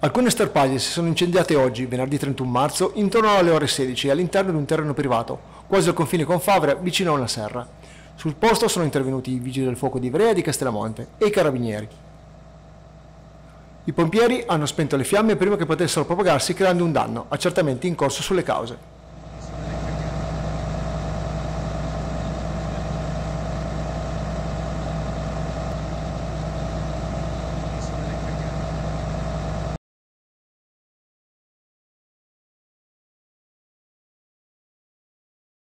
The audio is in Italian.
Alcune sterpaglie si sono incendiate oggi, venerdì 31 marzo, intorno alle ore 16 all'interno di un terreno privato, quasi al confine con Favre, vicino a una serra. Sul posto sono intervenuti i vigili del fuoco di Ivrea e di Castellamonte e i carabinieri. I pompieri hanno spento le fiamme prima che potessero propagarsi creando un danno, accertamenti in corso sulle cause.